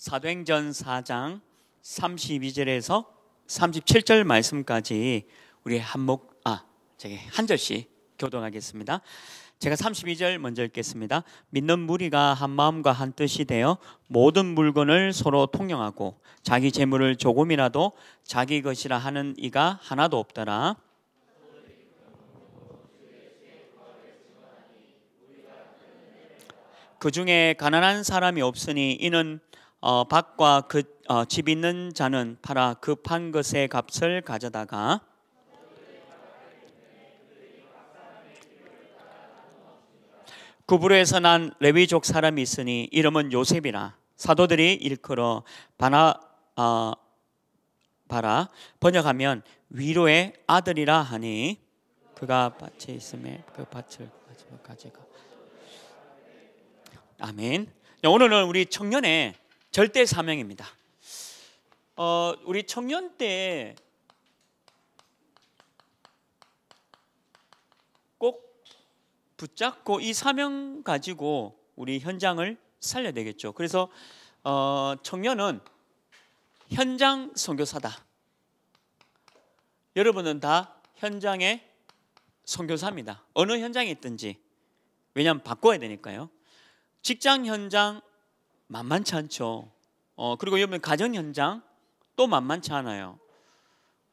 사도행전 4장 32절에서 37절 말씀까지 우리 한 목 아 저기 한 절씩 교동하겠습니다. 제가 32절 먼저 읽겠습니다. 믿는 무리가 한 마음과 한 뜻이 되어 모든 물건을 서로 통용하고 자기 재물을 조금이라도 자기 것이라 하는 이가 하나도 없더라. 그 중에 가난한 사람이 없으니 이는 어, 밭과 그, 어, 집 있는 자는 팔아 급한 것의 값을 가져다가 구부로에서 난 레위족 사람이 있으니 이름은 요셉이라 사도들이 일컬어 바나 어, 바라 번역하면 위로의 아들이라 하니 그가 밭에 있음에 그 밭을 가져가 아멘. 오늘은 우리 청년의 절대 사명입니다. 어, 우리 청년 때 꼭 붙잡고 이 사명 가지고 우리 현장을 살려야 되겠죠. 그래서 어, 청년은 현장 선교사다. 여러분은 다 현장의 선교사입니다. 어느 현장에 있든지 왜냐하면 바꿔야 되니까요. 직장 현장, 만만치 않죠. 어, 그리고 여러분 가정 현장 또 만만치 않아요.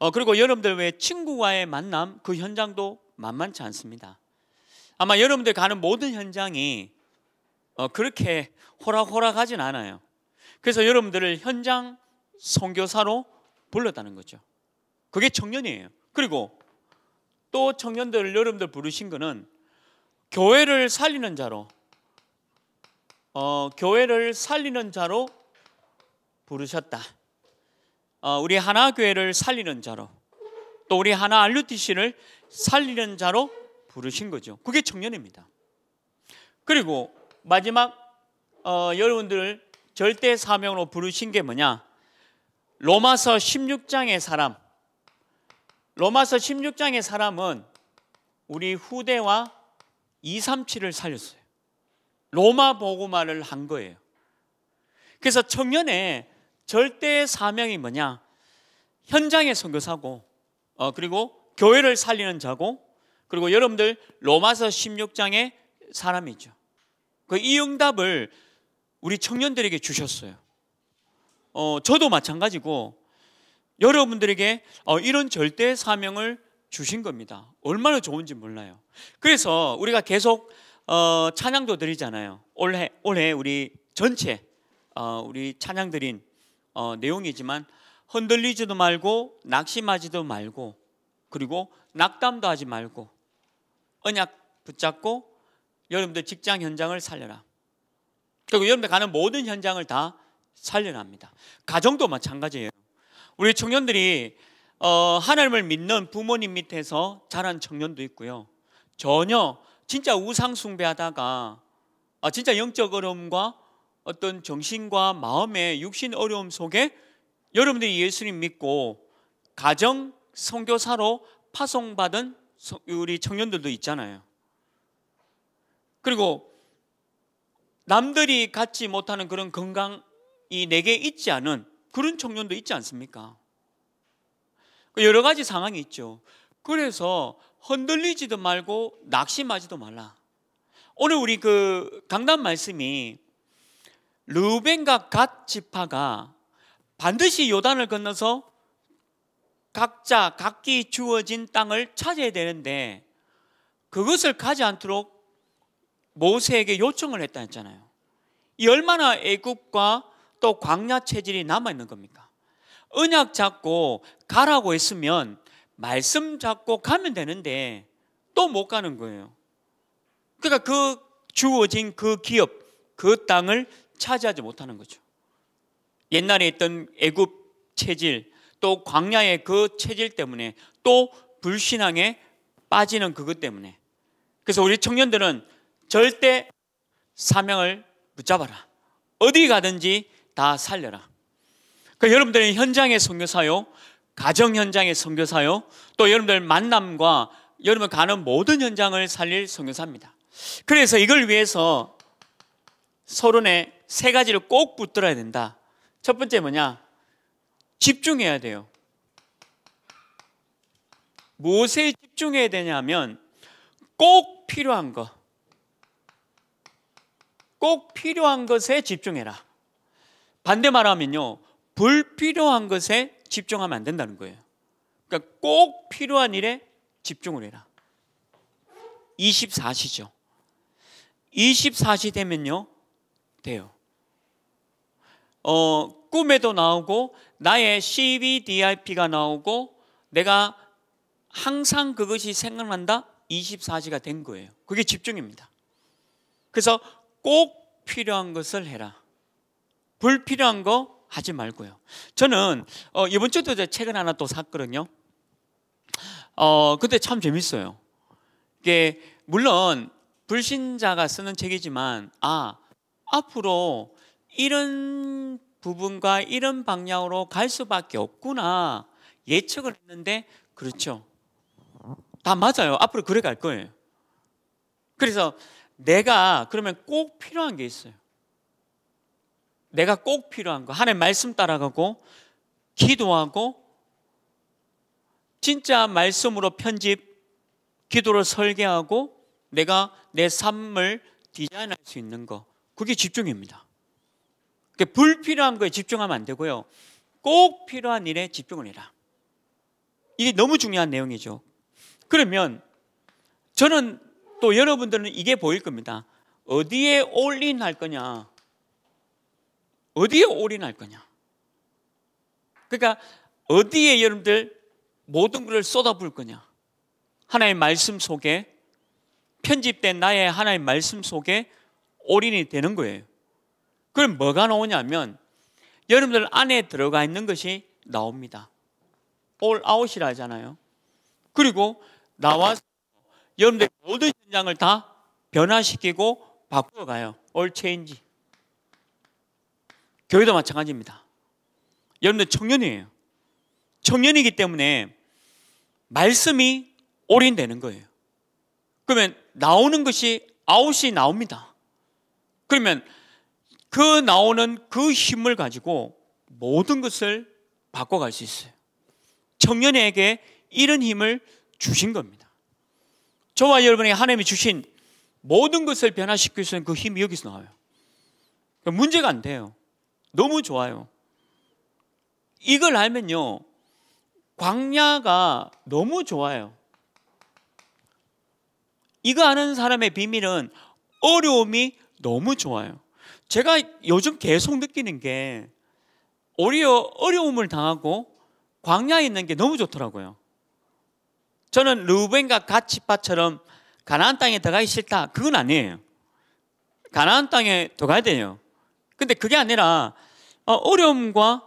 어, 그리고 여러분들 왜 친구와의 만남 그 현장도 만만치 않습니다. 아마 여러분들 가는 모든 현장이 어, 그렇게 호락호락하진 않아요. 그래서 여러분들을 현장 선교사로 불렀다는 거죠. 그게 청년이에요. 그리고 또 청년들을 여러분들 부르신 거는 교회를 살리는 자로 어, 교회를 살리는 자로 부르셨다. 어, 우리 하나 교회를 살리는 자로 또 우리 하나 RUTC를 살리는 자로 부르신 거죠. 그게 청년입니다. 그리고 마지막 어, 여러분들 절대 사명으로 부르신 게 뭐냐? 로마서 16장의 사람. 로마서 16장의 사람은 우리 후대와 237을 살렸어요. 로마 보고말을 한 거예요. 그래서 청년의 절대 사명이 뭐냐? 현장에 선교사고, 어, 그리고 교회를 살리는 자고, 그리고 여러분들 로마서 16장의 사람이죠. 그 이 응답을 우리 청년들에게 주셨어요. 어, 저도 마찬가지고 여러분들에게 어, 이런 절대 사명을 주신 겁니다. 얼마나 좋은지 몰라요. 그래서 우리가 계속 어, 찬양도 드리잖아요. 올해 올해 우리 전체 어, 우리 찬양 드린 어, 내용이지만 흔들리지도 말고 낙심하지도 말고 그리고 낙담도 하지 말고 언약 붙잡고 여러분들 직장 현장을 살려라. 그리고 여러분들 가는 모든 현장을 다살려납니다 가정도 마찬가지예요. 우리 청년들이 어, 하나님을 믿는 부모님 밑에서 자란 청년도 있고요. 전혀 진짜 우상 숭배하다가 아, 진짜 영적 어려움과 어떤 정신과 마음의 육신 어려움 속에 여러분들이 예수님 믿고 가정 성교사로 파송받은 우리 청년들도 있잖아요. 그리고 남들이 갖지 못하는 그런 건강이 내게 있지 않은 그런 청년도 있지 않습니까? 그 여러 가지 상황이 있죠. 그래서 흔들리지도 말고 낙심하지도 말라. 오늘 우리 그 강단 말씀이 르벤과 갓 지파가 반드시 요단을 건너서 각자 각기 주어진 땅을 차지해야 되는데 그것을 가지 않도록 모세에게 요청을 했다 했잖아요. 이 얼마나 애국과 또 광야 체질이 남아 있는 겁니까? 은약 잡고 가라고 했으면 말씀 잡고 가면 되는데 또 못 가는 거예요. 그러니까 그 주어진 그 기업, 그 땅을 차지하지 못하는 거죠. 옛날에 있던 애굽 체질, 또 광야의 그 체질 때문에 또 불신앙에 빠지는 그것 때문에 그래서 우리 청년들은 절대 사명을 붙잡아라. 어디 가든지 다 살려라. 그 여러분들이 현장의 선교사요, 가정 현장의 선교사요. 또 여러분들 만남과 여러분 가는 모든 현장을 살릴 선교사입니다. 그래서 이걸 위해서 서론에 세 가지를 꼭 붙들어야 된다. 첫 번째 뭐냐? 집중해야 돼요. 무엇에 집중해야 되냐면 꼭 필요한 것. 꼭 필요한 것에 집중해라. 반대 말하면요. 불필요한 것에 집중하면 안 된다는 거예요. 그러니까 꼭 필요한 일에 집중을 해라. 24시죠. 24시 되면요. 돼요. 어, 꿈에도 나오고 나의 CBDIP가 나오고 내가 항상 그것이 생각난다. 24시가 된 거예요. 그게 집중입니다. 그래서 꼭 필요한 것을 해라. 불필요한 거 하지 말고요. 저는 어, 이번 주도 제 책을 하나 또 샀거든요. 어, 근데 참 재밌어요. 이게 물론 불신자가 쓰는 책이지만 아 앞으로 이런 부분과 이런 방향으로 갈 수밖에 없구나 예측을 했는데 그렇죠. 다 맞아요. 앞으로 그래 갈 거예요. 그래서 내가 그러면 꼭 필요한 게 있어요. 내가 꼭 필요한 거 하나님 말씀 따라가고 기도하고 진짜 말씀으로 편집 기도를 설계하고 내가 내 삶을 디자인할 수 있는 거 그게 집중입니다. 그러니까 불필요한 거에 집중하면 안 되고요. 꼭 필요한 일에 집중을 해라. 이게 너무 중요한 내용이죠. 그러면 저는 또 여러분들은 이게 보일 겁니다. 어디에 올인할 거냐? 어디에 올인할 거냐? 그러니까 어디에 여러분들 모든 것을 쏟아부을 거냐? 하나의 말씀 속에 편집된 나의 하나의 말씀 속에 올인이 되는 거예요. 그럼 뭐가 나오냐면 여러분들 안에 들어가 있는 것이 나옵니다. 올 아웃이라 하잖아요. 그리고 나와서 여러분들 모든 현장을 다 변화시키고 바꿔가요. 올 체인지. 교회도 마찬가지입니다. 여러분들 청년이에요. 청년이기 때문에 말씀이 올인되는 거예요. 그러면 나오는 것이 아웃이 나옵니다. 그러면 그 나오는 그 힘을 가지고 모든 것을 바꿔갈 수 있어요. 청년에게 이런 힘을 주신 겁니다. 저와 여러분이 하나님이 주신 모든 것을 변화시킬 수 있는 그 힘이 여기서 나와요. 그러니까 문제가 안 돼요. 너무 좋아요. 이걸 알면요. 광야가 너무 좋아요. 이거 아는 사람의 비밀은 어려움이 너무 좋아요. 제가 요즘 계속 느끼는 게 오히려 어려움을 당하고 광야에 있는 게 너무 좋더라고요. 저는 르우벤과 가치파처럼 가나안 땅에 들어가기 싫다. 그건 아니에요. 가나안 땅에 들어가야 돼요. 근데 그게 아니라 어, 어려움과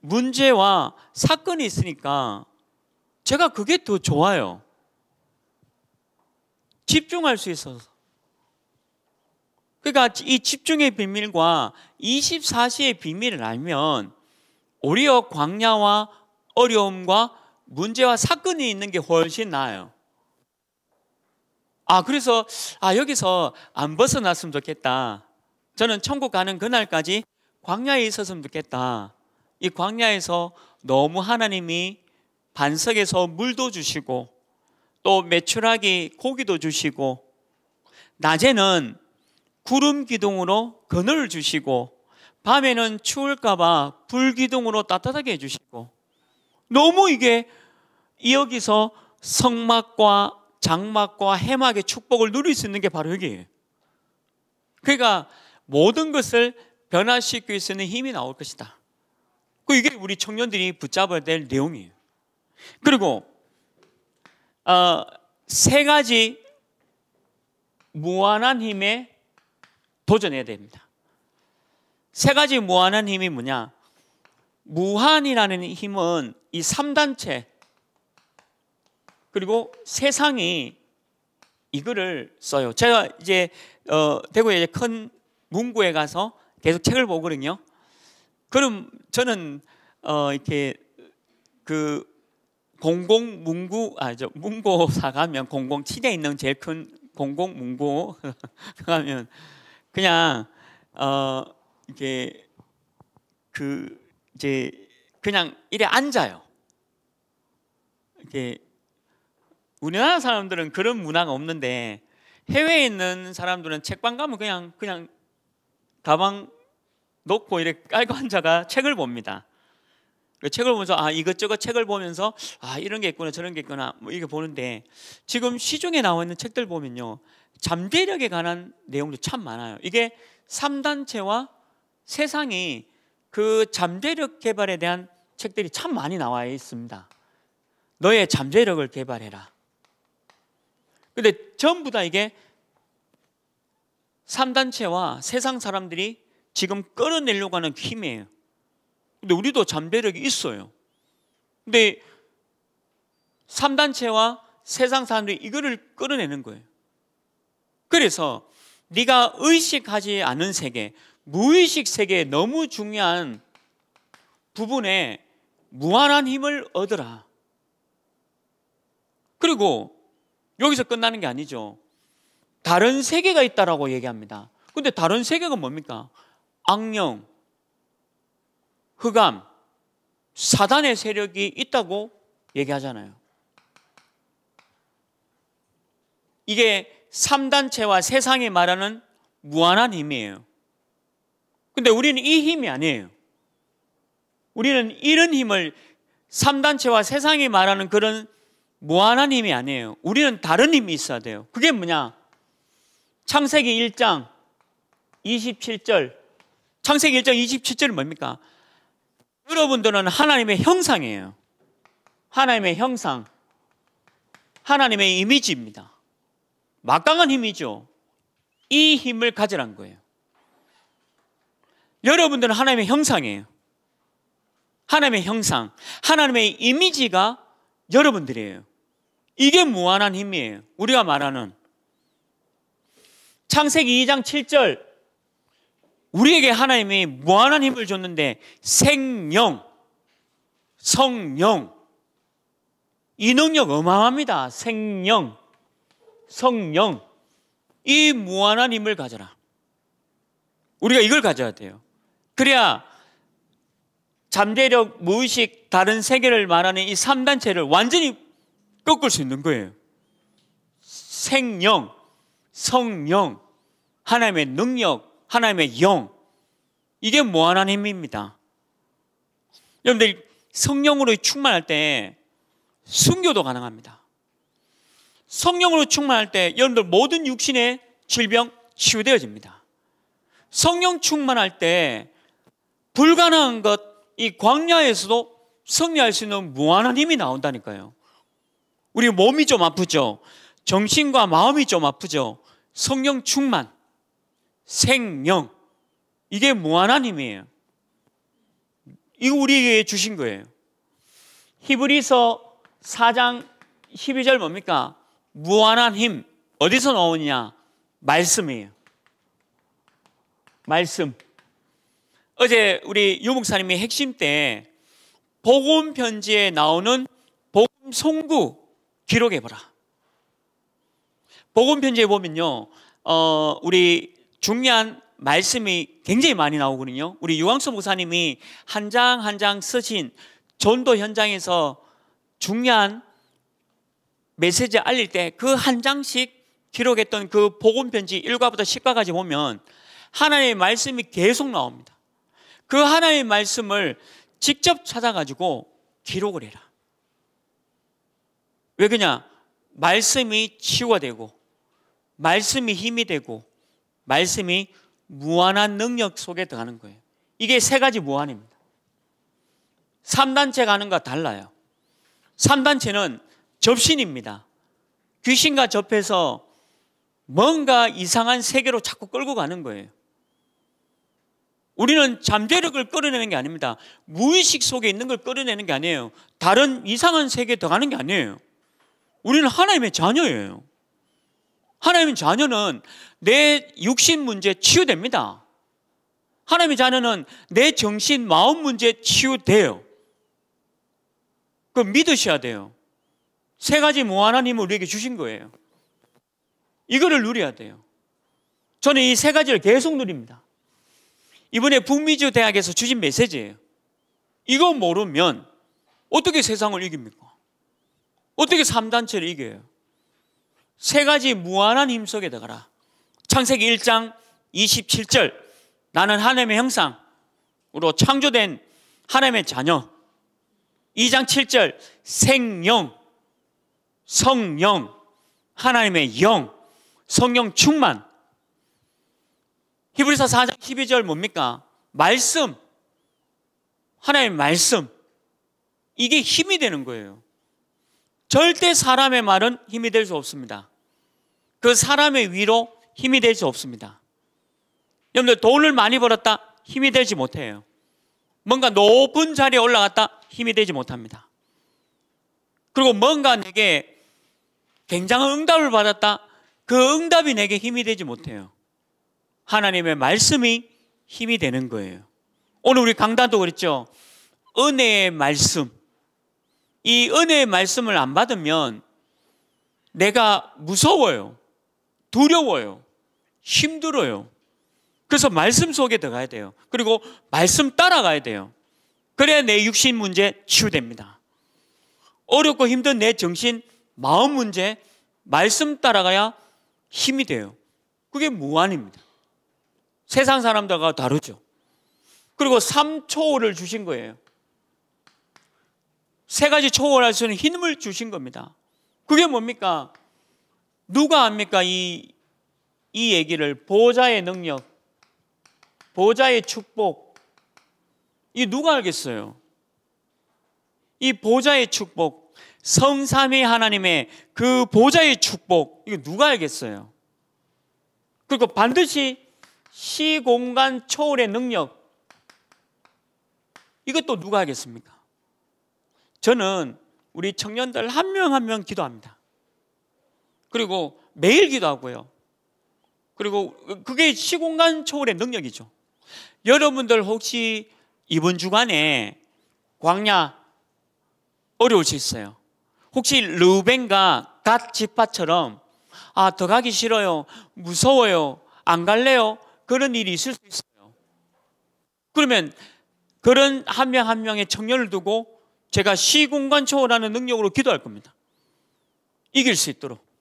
문제와 사건이 있으니까 제가 그게 더 좋아요. 집중할 수 있어서. 그러니까 이 집중의 비밀과 24시의 비밀을 알면 오히려 광야와 어려움과 문제와 사건이 있는 게 훨씬 나아요. 아, 그래서, 아, 여기서 안 벗어났으면 좋겠다. 저는 천국 가는 그날까지 광야에 있었으면 좋겠다. 이 광야에서 너무 하나님이 반석에서 물도 주시고 또 매출하기 고기도 주시고 낮에는 구름 기둥으로 그늘을 주시고 밤에는 추울까봐 불 기둥으로 따뜻하게 해주시고 너무 이게 여기서 성막과 장막과 해막의 축복을 누릴 수 있는 게 바로 여기에요. 그러니까 모든 것을 변화시키기 위해서는 힘이 나올 것이다. 그 이게 우리 청년들이 붙잡아야 될 내용이에요. 그리고 어, 세 가지 무한한 힘에 도전해야 됩니다. 세 가지 무한한 힘이 뭐냐? 무한이라는 힘은 이 3단체 그리고 세상이 이거를 써요. 제가 이제 어, 대구에 큰 문구에 가서 계속 책을 보거든요. 그럼 저는 어 이렇게 그 공공 문구 아 저 문고사 가면 공공 치대 있는 제일 큰 공공 문고 가면 그냥 어 이게 그 이제 그냥 이래 앉아요. 이렇게 우리나라 사람들은 그런 문화가 없는데 해외에 있는 사람들은 책방 가면 그냥 그냥 가방 놓고 이렇게 깔고 앉아가 책을 봅니다. 그 책을 보면서 아 이것저것 책을 보면서 아 이런 게 있구나 저런 게 있구나 뭐 이게 보는데 지금 시중에 나와 있는 책들 보면요 잠재력에 관한 내용도 참 많아요. 이게 3단체와 세상이 그 잠재력 개발에 대한 책들이 참 많이 나와 있습니다. 너의 잠재력을 개발해라. 근데 전부 다 이게 3단체와 세상 사람들이 지금 끌어내려고 하는 힘이에요. 근데 우리도 잠재력이 있어요. 근데 3단체와 세상 사람들이 이거를 끌어내는 거예요. 그래서 네가 의식하지 않은 세계, 무의식 세계에 너무 중요한 부분에 무한한 힘을 얻어라. 그리고 여기서 끝나는 게 아니죠. 다른 세계가 있다라고 얘기합니다. 근데 다른 세계가 뭡니까? 악령, 흑암, 사단의 세력이 있다고 얘기하잖아요. 이게 3단체와 세상이 말하는 무한한 힘이에요. 근데 우리는 이 힘이 아니에요. 우리는 이런 힘을 3단체와 세상이 말하는 그런 무한한 힘이 아니에요. 우리는 다른 힘이 있어야 돼요. 그게 뭐냐? 창세기 1장 27절 창세기 1장 27절은 뭡니까? 여러분들은 하나님의 형상이에요. 하나님의 형상. 하나님의 이미지입니다. 막강한 힘이죠. 이 힘을 가지란 거예요. 여러분들은 하나님의 형상이에요. 하나님의 형상. 하나님의 이미지가 여러분들이에요. 이게 무한한 힘이에요. 우리가 말하는. 창세기 2장 7절 우리에게 하나님이 무한한 힘을 줬는데 생명, 성령, 이 능력 어마합니다. 어마 생명, 성령, 이 무한한 힘을 가져라. 우리가 이걸 가져야 돼요. 그래야 잠재력, 무의식, 다른 세계를 말하는 이 3단체를 완전히 꺾을 수 있는 거예요. 생명, 성령, 하나님의 능력, 하나님의 영. 이게 뭐 하나님입니다. 여러분들 성령으로 충만할 때 순교도 가능합니다. 성령으로 충만할 때 여러분들 모든 육신의 질병 치유되어집니다. 성령 충만할 때 불가능한 것, 이 광야에서도 승리할 수 있는 무한한 힘이 나온다니까요. 우리 몸이 좀 아프죠? 정신과 마음이 좀 아프죠? 성령 충만. 생명. 이게 무한하님이에요. 이거 우리에게 주신 거예요. 히브리서 4장 12절 뭡니까? 무한한 힘. 어디서 나오냐? 말씀이에요. 말씀. 어제 우리 유목사님이 핵심 때 복음 편지에 나오는 복음 송구 기록해보라. 복음 편지에 보면요, 어, 우리 중요한 말씀이 굉장히 많이 나오거든요. 우리 유광수 목사님이 한 장 한 장 쓰신 전도 현장에서 중요한 메시지 알릴 때 그 한 장씩 기록했던 그 복음 편지 1과부터 10과까지 보면 하나님의 말씀이 계속 나옵니다. 그 하나님의 말씀을 직접 찾아가지고 기록을 해라. 왜 그냥 말씀이 치유가 되고 말씀이 힘이 되고 말씀이 무한한 능력 속에 들어가는 거예요. 이게 세 가지 무한입니다. 3단체가 하는 거 달라요. 3단체는 접신입니다. 귀신과 접해서 뭔가 이상한 세계로 자꾸 끌고 가는 거예요. 우리는 잠재력을 끌어내는 게 아닙니다. 무의식 속에 있는 걸 끌어내는 게 아니에요. 다른 이상한 세계에 들어가는 게 아니에요. 우리는 하나님의 자녀예요. 하나님의 자녀는 내 육신 문제 치유됩니다. 하나님의 자녀는 내 정신, 마음 문제 치유돼요. 그 믿으셔야 돼요. 세 가지 뭐하님을 우리에게 주신 거예요. 이거를 누려야 돼요. 저는 이 세 가지를 계속 누립니다. 이번에 북미주 대학에서 주신 메시지예요. 이거 모르면 어떻게 세상을 이깁니까? 어떻게 3단체를 이겨요? 세 가지 무한한 힘속에 들어가라. 창세기 1장 27절 나는 하나님의 형상으로 창조된 하나님의 자녀 2장 7절 생명 성령 하나님의 영 성령 충만 히브리서 4장 12절 뭡니까? 말씀 하나님의 말씀 이게 힘이 되는 거예요 절대 사람의 말은 힘이 될 수 없습니다 그 사람의 위로 힘이 될 수 없습니다. 여러분들 돈을 많이 벌었다 힘이 되지 못해요. 뭔가 높은 자리에 올라갔다 힘이 되지 못합니다. 그리고 뭔가 내게 굉장한 응답을 받았다 그 응답이 내게 힘이 되지 못해요. 하나님의 말씀이 힘이 되는 거예요. 오늘 우리 강단도 그랬죠. 은혜의 말씀. 이 은혜의 말씀을 안 받으면 내가 무서워요. 두려워요. 힘들어요. 그래서 말씀 속에 들어가야 돼요. 그리고 말씀 따라가야 돼요. 그래야 내 육신 문제 치유됩니다. 어렵고 힘든 내 정신, 마음 문제, 말씀 따라가야 힘이 돼요. 그게 무한입니다. 세상 사람들과 다르죠. 그리고 3초월을 주신 거예요. 세 가지 초월할 수 있는 힘을 주신 겁니다. 그게 뭡니까? 누가 압니까? 이, 이 얘기를 보호자의 능력, 보호자의 축복 이 누가 알겠어요? 이 보호자의 축복, 성삼위 하나님의 그 보호자의 축복 이거 누가 알겠어요? 그리고 반드시 시공간 초월의 능력 이것도 누가 하겠습니까? 저는 우리 청년들 한 명 한 명 기도합니다. 그리고 매일 기도하고요. 그리고 그게 시공간 초월의 능력이죠. 여러분들 혹시 이번 주간에 광야 어려울 수 있어요. 혹시 르우벤과 갓 지파처럼 아, 더 가기 싫어요. 무서워요. 안 갈래요. 그런 일이 있을 수 있어요. 그러면 그런 한 명 한 명의 청년을 두고 제가 시공간 초월하는 능력으로 기도할 겁니다. 이길 수 있도록.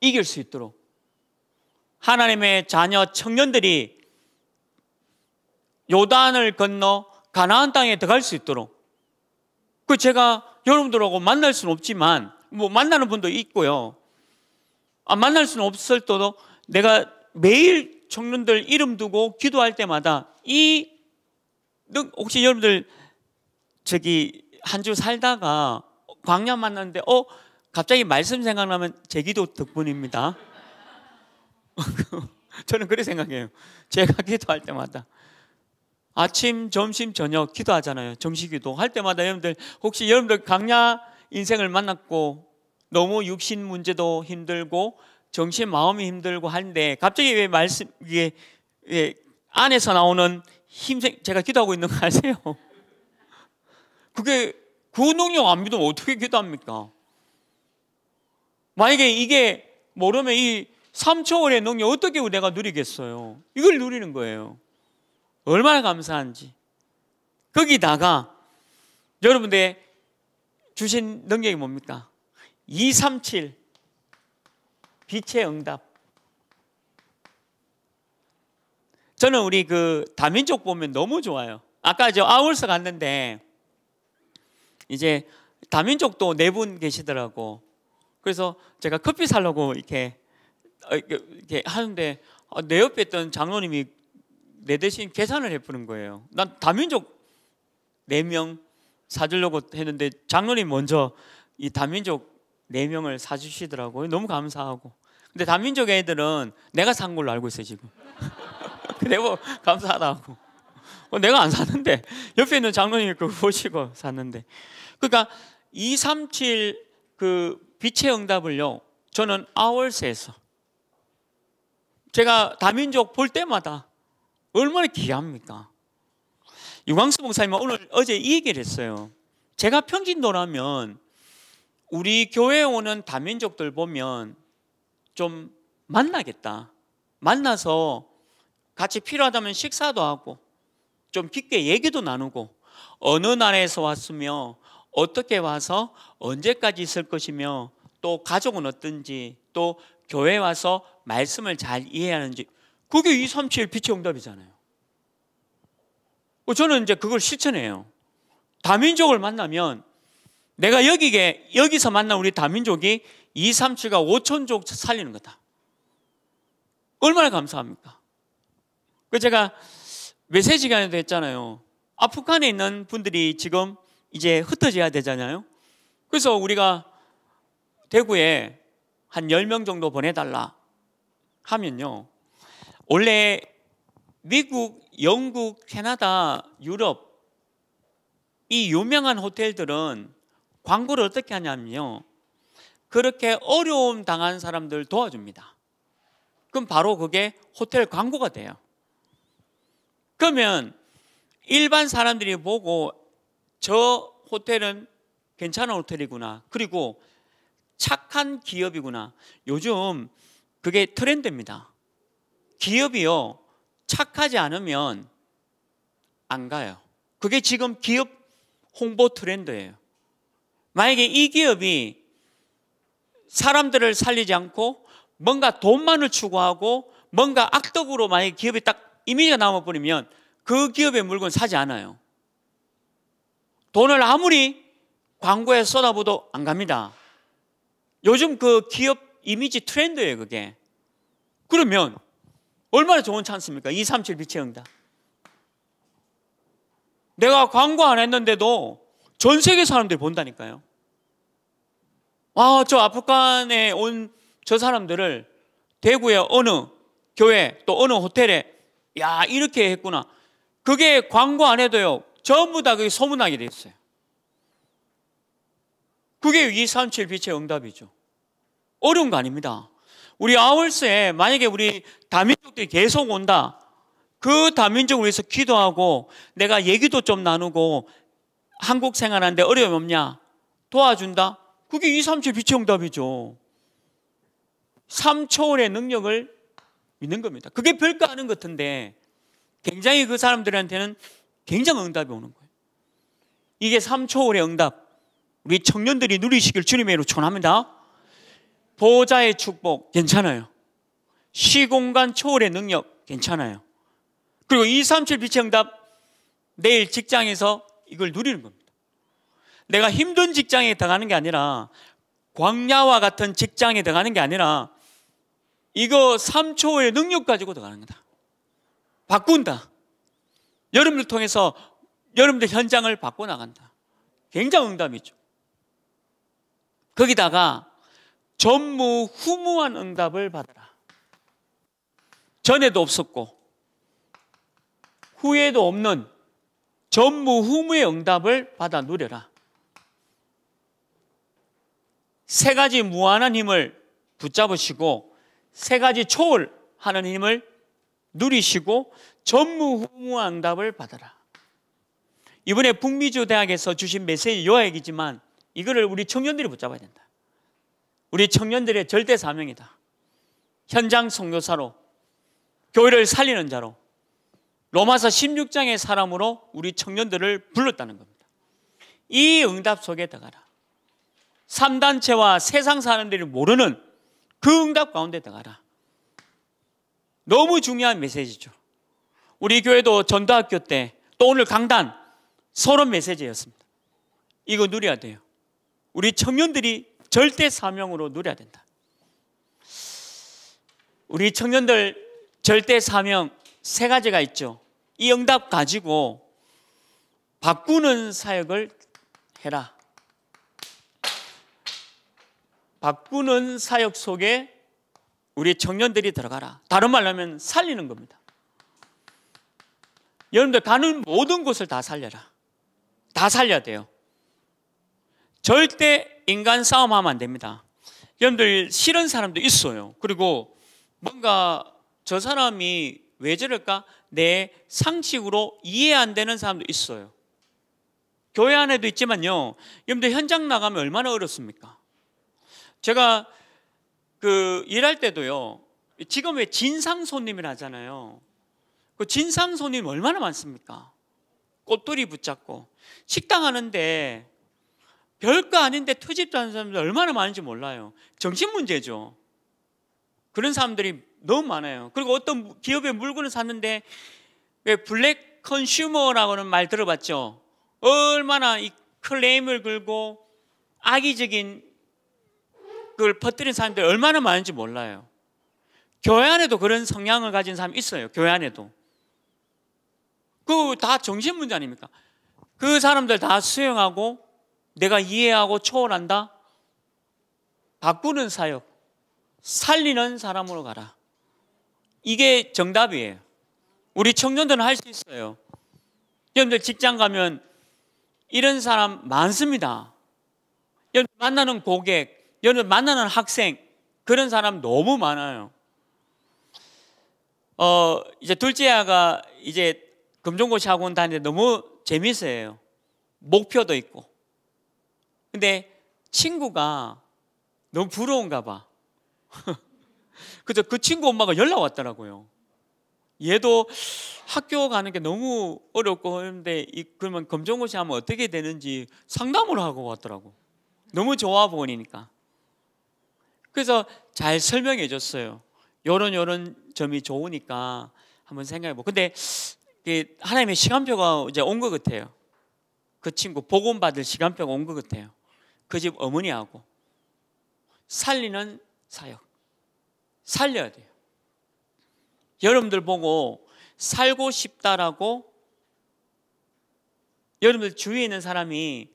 이길 수 있도록 하나님의 자녀 청년들이 요단을 건너 가나안 땅에 들어갈 수 있도록 그 제가 여러분들하고 만날 수는 없지만 뭐 만나는 분도 있고요. 아, 만날 수는 없을 때도 내가 매일 청년들 이름 두고 기도할 때마다 이 혹시 여러분들 저기 한 주 살다가 광야 만났는데 어 갑자기 말씀 생각나면 제 기도 덕분입니다. 저는 그렇게 생각해요. 제가 기도할 때마다 아침, 점심, 저녁 기도하잖아요. 정식 기도 할 때마다 여러분들 혹시 여러분들 강야 인생을 만났고 너무 육신 문제도 힘들고 정신 마음이 힘들고 한데 갑자기 왜 말씀 이게 예, 안에서 나오는 힘 제가 기도하고 있는 거 아세요? 그게 그 능력 안 믿으면 어떻게 기도합니까? 만약에 이게 모르면 이 3초월의 능력 어떻게 내가 누리겠어요? 이걸 누리는 거예요. 얼마나 감사한지. 거기다가 여러분들 주신 능력이 뭡니까? 237 빛의 응답. 저는 우리 그 다민족 보면 너무 좋아요. 아까 저 아울스 갔는데 이제 다민족도 네 분 계시더라고. 그래서 제가 커피 사려고 이렇게 어, 이렇게 하는데 어, 내 옆에 있던 장로님이 내 대신 계산을 해보는 거예요. 난 다민족 4명 사주려고 했는데 장로님 먼저 이 다민족 4명을 사주시더라고요. 너무 감사하고. 근데 다민족 애들은 내가 산 걸로 알고 있어요, 지금. 근데 뭐 감사하다고. 어, 내가 안 샀는데 옆에 있는 장로님이 그거 보시고 샀는데. 그러니까 237그 빛의 응답을요. 저는 아월스에서 제가 다민족 볼 때마다 얼마나 기 귀합니까? 유광수 목사님은 오늘 어제 이 얘기를 했어요. 제가 평진도라면 우리 교회에 오는 다민족들 보면 좀 만나겠다. 만나서 같이 필요하다면 식사도 하고 좀 깊게 얘기도 나누고 어느 나라에서 왔으며 어떻게 와서 언제까지 있을 것이며 또 가족은 어떤지 또 교회 와서 말씀을 잘 이해하는지 그게 237 빛의 응답이잖아요. 어, 저는 이제 그걸 실천해요. 다민족을 만나면 내가 여기에 여기서 만난 우리 다민족이 237과 5천족 살리는 거다. 얼마나 감사합니까? 그 제가 메시지간에도 했잖아요. 아프간에 있는 분들이 지금 이제 흩어져야 되잖아요. 그래서 우리가 대구에 한 10명 정도 보내달라 하면요. 원래 미국, 영국, 캐나다, 유럽 이 유명한 호텔들은 광고를 어떻게 하냐면요. 그렇게 어려움 당한 사람들 도와줍니다. 그럼 바로 그게 호텔 광고가 돼요. 그러면 일반 사람들이 보고 저 호텔은 괜찮은 호텔이구나. 그리고 착한 기업이구나. 요즘 그게 트렌드입니다. 기업이요. 착하지 않으면 안 가요. 그게 지금 기업 홍보 트렌드예요. 만약에 이 기업이 사람들을 살리지 않고 뭔가 돈만을 추구하고 뭔가 악덕으로 만약에 기업이 딱 이미지가 남아버리면 그 기업의 물건 사지 않아요. 돈을 아무리 광고에 쏟아부도 어안 갑니다. 요즘 그 기업 이미지 트렌드예요, 그게. 그러면 얼마나 좋은 찬스입니까? 237 빛의 응답. 내가 광고 안 했는데도 전 세계 사람들이 본다니까요. 아, 저 아프간에 온 저 사람들을 대구의 어느 교회 또 어느 호텔에 야, 이렇게 했구나. 그게 광고 안 해도요. 전부 다 그게 소문나게 됐어요. 그게 237 빛의 응답이죠. 어려운 거 아닙니다. 우리 아월스에 만약에 우리 다민족들이 계속 온다. 그 다민족을 위해서 기도하고 내가 얘기도 좀 나누고 한국 생활하는데 어려움 없냐? 도와준다? 그게 237 빛의 응답이죠. 3초월의 능력을 믿는 겁니다. 그게 별거 아닌 것 같은데 굉장히 그 사람들한테는 굉장한 응답이 오는 거예요. 이게 3초월의 응답. 우리 청년들이 누리시길 주님으로축합니다 보호자의 축복 괜찮아요. 시공간 초월의 능력 괜찮아요. 그리고 237 빛의 응답 내일 직장에서 이걸 누리는 겁니다. 내가 힘든 직장에 들어가는 게 아니라 광야와 같은 직장에 들어가는 게 아니라 이거 3초의 능력 가지고 들어가는 거다. 바꾼다. 여러분들 통해서 여러분들 현장을 바꿔 나간다. 굉장히 응답이죠. 거기다가 전무후무한 응답을 받아라. 전에도 없었고 후에도 없는 전무후무의 응답을 받아 누려라. 세 가지 무한한 힘을 붙잡으시고 세 가지 초월하는 힘을 누리시고 전무후무한 답을 받아라. 이번에 북미주 대학에서 주신 메시지 요약이지만 이거를 우리 청년들이 붙잡아야 된다. 우리 청년들의 절대 사명이다. 현장 성교사로 교회를 살리는 자로 로마서 16장의 사람으로 우리 청년들을 불렀다는 겁니다. 이 응답 속에 들어가라. 3단체와 세상 사람들이 모르는 그 응답 가운데 들어가라. 너무 중요한 메시지죠. 우리 교회도 전도학교 때 또 오늘 강단 서론 메시지였습니다. 이거 누려야 돼요. 우리 청년들이 절대 사명으로 누려야 된다. 우리 청년들 절대 사명 세 가지가 있죠. 이 응답 가지고 바꾸는 사역을 해라. 바꾸는 사역 속에 우리 청년들이 들어가라. 다른 말로 하면 살리는 겁니다. 여러분들 가는 모든 곳을 다 살려라. 다 살려야 돼요. 절대 인간 싸움하면 안 됩니다. 여러분들 싫은 사람도 있어요. 그리고 뭔가 저 사람이 왜 저럴까? 내 상식으로 이해 안 되는 사람도 있어요. 교회 안에도 있지만요. 여러분들 현장 나가면 얼마나 어렵습니까? 제가 그 일할 때도요. 지금 왜 진상 손님이라 잖아요 그 진상손님 얼마나 많습니까? 꽃돌이 붙잡고 식당 하는데 별거 아닌데 투집도 하는 사람들 얼마나 많은지 몰라요. 정신 문제죠. 그런 사람들이 너무 많아요. 그리고 어떤 기업에 물건을 샀는데 왜 블랙 컨슈머라고는 말 들어봤죠? 얼마나 이 클레임을 걸고 악의적인 그걸 퍼뜨린 사람들 얼마나 많은지 몰라요. 교회 안에도 그런 성향을 가진 사람 있어요. 교회 안에도. 그다 정신 문제 아닙니까? 그 사람들 다 수용하고 내가 이해하고 초월한다. 바꾸는 사역, 살리는 사람으로 가라. 이게 정답이에요. 우리 청년들은 할 수 있어요. 여러분들 직장 가면 이런 사람 많습니다. 여러분 만나는 고객, 여러분 만나는 학생 그런 사람 너무 많아요. 어 이제 둘째 아가 이제 금종고시 학원 다니는데 너무 재밌어요. 목표도 있고. 근데 친구가 너무 부러운가 봐. 그래그 친구 엄마가 연락 왔더라고요. 얘도 학교 가는 게 너무 어렵고 그런데 그러면 검정고시 하면 어떻게 되는지 상담을 하고 왔더라고. 너무 좋아 보이니까. 그래서 잘 설명해 줬어요. 요런 요런 점이 좋으니까 한번 생각해 보. 근데 하나님의 시간표가 이제 온 것 같아요. 그 친구 복원 받을 시간표가 온 것 같아요. 그 집 어머니하고 살리는 사역 살려야 돼요. 여러분들 보고 살고 싶다라고 여러분들 주위에 있는 사람이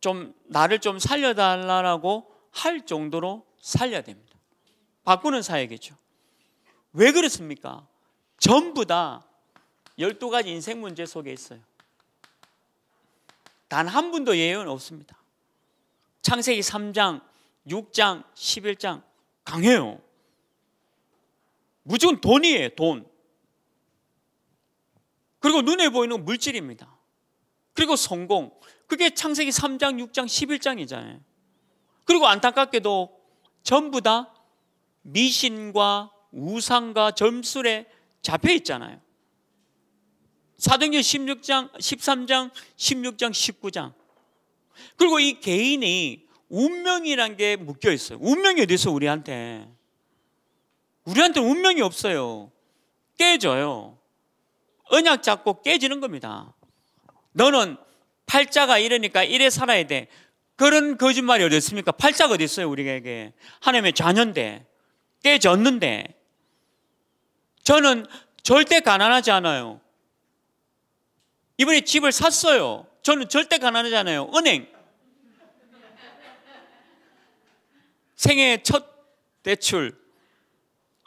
좀 나를 좀 살려달라라고 할 정도로 살려야 됩니다. 바꾸는 사역이죠. 왜 그렇습니까? 전부 다 열두 가지 인생 문제 속에 있어요. 단 한 분도 예외는 없습니다. 창세기 3장, 6장, 11장 강해요. 무조건 돈이에요, 돈. 그리고 눈에 보이는 물질입니다. 그리고 성공. 그게 창세기 3장, 6장, 11장이잖아요. 그리고 안타깝게도 전부 다 미신과 우상과 점술에 잡혀 있잖아요. 사도행전 16장, 13장, 16장, 19장. 그리고 이 개인이 운명이란 게 묶여 있어요. 운명이 어디 있어 우리한테? 우리한테 운명이 없어요. 깨져요. 언약 잡고 깨지는 겁니다. 너는 팔자가 이러니까 이래 살아야 돼. 그런 거짓말이 어디 있습니까? 팔자가 어디 있어요 우리에게? 하나님의 자녀인데 깨졌는데 저는 절대 가난하지 않아요. 이번에 집을 샀어요. 저는 절대 가난하잖아요. 은행. 생애 첫 대출.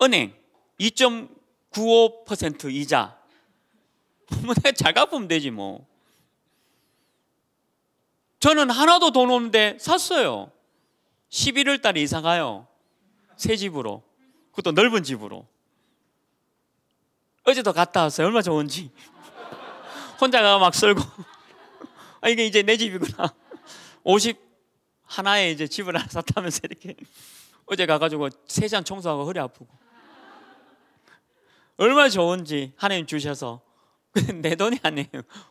은행. 2.95% 이자. 뭐, 내가 잘 갚으면 되지, 뭐. 저는 하나도 돈 없는데 샀어요. 11월 달에 이사 가요. 새 집으로. 그것도 넓은 집으로. 어제도 갔다 왔어요. 얼마 좋은지. 혼자가 막쓸고아 이게 이제 내 집이구나. 50 하나에 이제 집을 하나 샀다면서 이렇게 어제 가가지고 세잔 청소하고 허리 아프고 얼마나 좋은지 하나님 주셔서 내 돈이 아니에요.